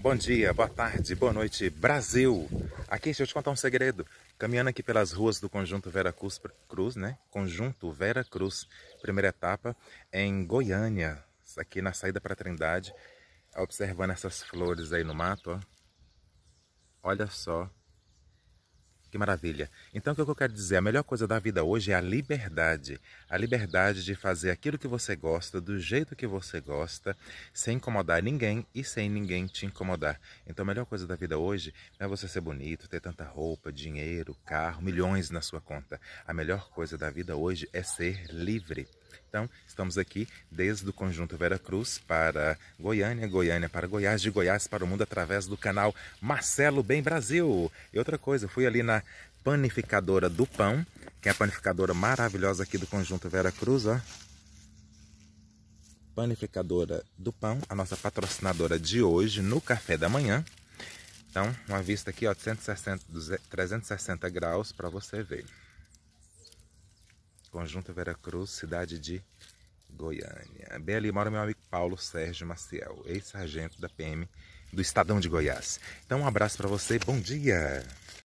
Bom dia, boa tarde, boa noite, Brasil! Aqui, deixa eu te contar um segredo. Caminhando aqui pelas ruas do Conjunto Vera Cruz, Cruz, né? Conjunto Vera Cruz, primeira etapa, em Goiânia, aqui na saída para Trindade, observando essas flores aí no mato, ó. Olha só que maravilha. Então, o que eu quero dizer? A melhor coisa da vida hoje é a liberdade. A liberdade de fazer aquilo que você gosta, do jeito que você gosta, sem incomodar ninguém e sem ninguém te incomodar. Então, a melhor coisa da vida hoje não é você ser bonito, ter tanta roupa, dinheiro, carro, milhões na sua conta. A melhor coisa da vida hoje é ser livre. Então, estamos aqui desde o Conjunto Vera Cruz para Goiânia, Goiânia para Goiás, de Goiás para o mundo através do canal Marcelo Bem Brasil. E outra coisa, fui ali na panificadora do pão, que é a panificadora maravilhosa aqui do Conjunto Vera Cruz, ó. Panificadora do Pão, a nossa patrocinadora de hoje no café da manhã. Então, uma vista aqui, ó, de 160, 360 graus para você ver. Conjunto Vera Cruz, cidade de Goiânia. Bem ali mora meu amigo Paulo Sérgio Maciel, ex-sargento da PM do Estadão de Goiás. Então um abraço para você, bom dia!